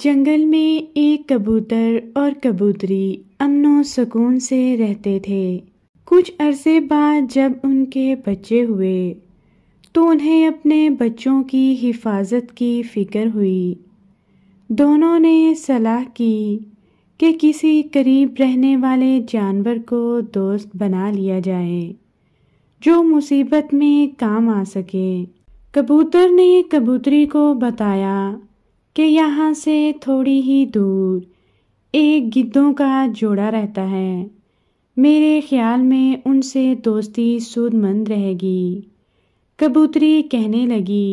जंगल में एक कबूतर और कबूतरी अमनो सुकून से रहते थे कुछ अरसे बाद जब उनके बच्चे हुए तो उन्हें अपने बच्चों की हिफाजत की फिक्र हुई दोनों ने सलाह की कि किसी करीब रहने वाले जानवर को दोस्त बना लिया जाए जो मुसीबत में काम आ सके कबूतर ने कबूतरी को बताया कि यहाँ से थोड़ी ही दूर एक गिद्धों का जोड़ा रहता है मेरे ख्याल में उनसे दोस्ती सूदमंद रहेगी कबूतरी कहने लगी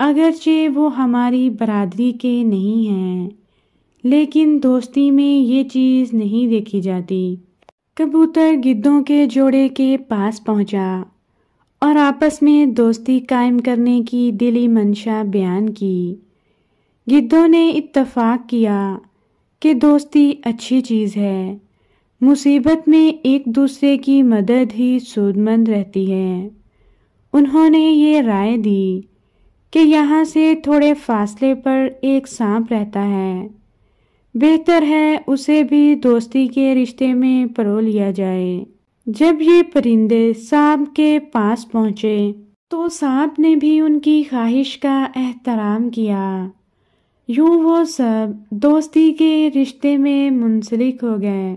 अगरचे वो हमारी बरादरी के नहीं हैं लेकिन दोस्ती में ये चीज़ नहीं देखी जाती कबूतर गिद्धों के जोड़े के पास पहुंचा और आपस में दोस्ती कायम करने की दिली मंशा बयान की गिद्धों ने इत्तफाक किया कि दोस्ती अच्छी चीज़ है मुसीबत में एक दूसरे की मदद ही सूदमंद रहती है उन्होंने ये राय दी कि यहाँ से थोड़े फासले पर एक सांप रहता है बेहतर है उसे भी दोस्ती के रिश्ते में परो लिया जाए जब ये परिंदे सांप के पास पहुँचे तो सांप ने भी उनकी ख्वाहिश का एहतराम किया यूं वो सब दोस्ती के रिश्ते में मुंसलिक हो गए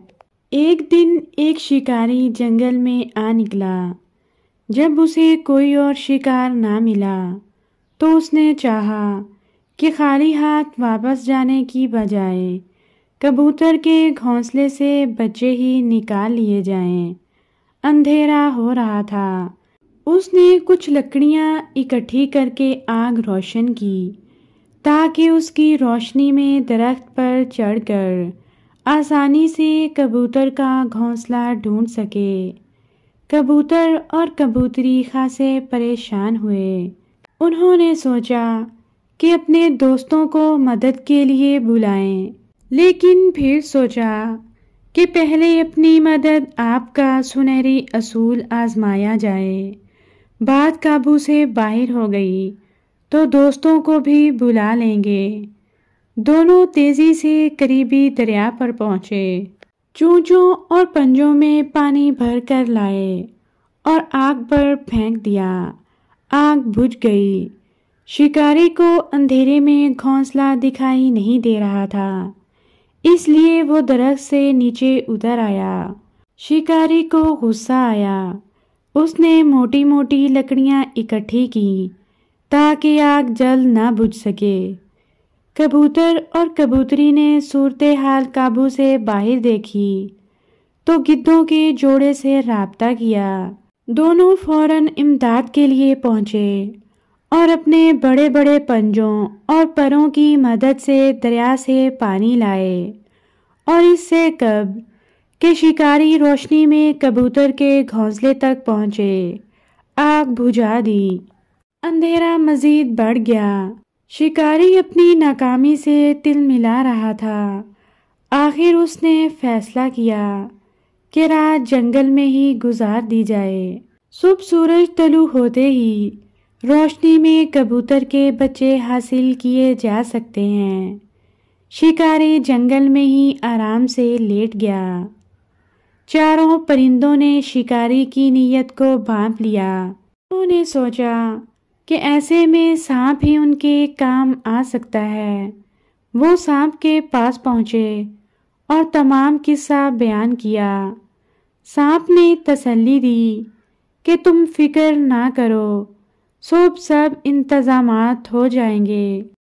एक दिन एक शिकारी जंगल में आ निकला जब उसे कोई और शिकार ना मिला तो उसने चाहा कि खाली हाथ वापस जाने की बजाय कबूतर के घोंसले से बच्चे ही निकाल लिए जाएं। अंधेरा हो रहा था उसने कुछ लकड़ियाँ इकट्ठी करके आग रोशन की ताकि उसकी रोशनी में दरख्त पर चढ़कर आसानी से कबूतर का घोंसला ढूंढ सके कबूतर और कबूतरी खासे परेशान हुए उन्होंने सोचा कि अपने दोस्तों को मदद के लिए बुलाएं, लेकिन फिर सोचा कि पहले अपनी मदद आपका सुनहरी असूल आजमाया जाए बात काबू से बाहर हो गई तो दोस्तों को भी बुला लेंगे दोनों तेजी से करीबी दरिया पर पहुंचे चूचों और पंजों में पानी भर कर लाए और आग पर फेंक दिया आग बुझ गई शिकारी को अंधेरे में घोंसला दिखाई नहीं दे रहा था इसलिए वो दरख्त से नीचे उतर आया शिकारी को गुस्सा आया उसने मोटी मोटी लकड़ियाँ इकट्ठी की ताकि आग जल ना बुझ सके कबूतर और कबूतरी ने सूरत हाल काबू से बाहर देखी तो गिद्धों के जोड़े से रबता किया दोनों फौरन इमदाद के लिए पहुँचे और अपने बड़े बड़े पंजों और परों की मदद से दरिया से पानी लाए और इससे कब के शिकारी रोशनी में कबूतर के घोंसले तक पहुँचे आग बुझा दी अंधेरा मजीद बढ़ गया शिकारी अपनी नाकामी से तिल मिला रहा था आखिर उसने फैसला किया कि रात जंगल में ही गुजार दी जाए सुबह सूरज तलु होते ही रोशनी में कबूतर के बच्चे हासिल किए जा सकते हैं शिकारी जंगल में ही आराम से लेट गया चारों परिंदों ने शिकारी की नीयत को भांप लिया उन्होंने सोचा कि ऐसे में सांप ही उनके काम आ सकता है वो सांप के पास पहुँचे और तमाम किस्सा बयान किया सांप ने तसल्ली दी कि तुम फिक्र ना करो सब सब इंतज़ाम हो जाएंगे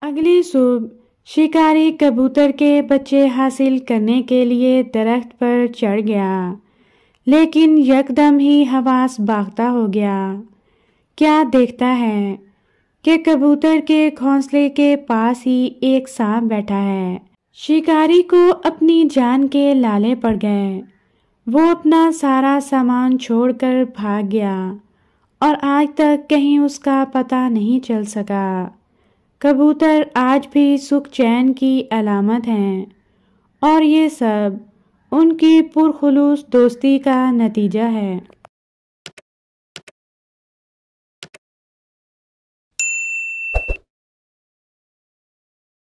अगली सुबह शिकारी कबूतर के बच्चे हासिल करने के लिए दरख्त पर चढ़ गया लेकिन यकदम ही हवास बागता हो गया क्या देखता है कि कबूतर के घोंसले के पास ही एक सांप बैठा है शिकारी को अपनी जान के लाले पड़ गए वो अपना सारा सामान छोड़कर भाग गया और आज तक कहीं उसका पता नहीं चल सका कबूतर आज भी सुख चैन की अलामत हैं और ये सब उनकी पुरखलूस दोस्ती का नतीजा है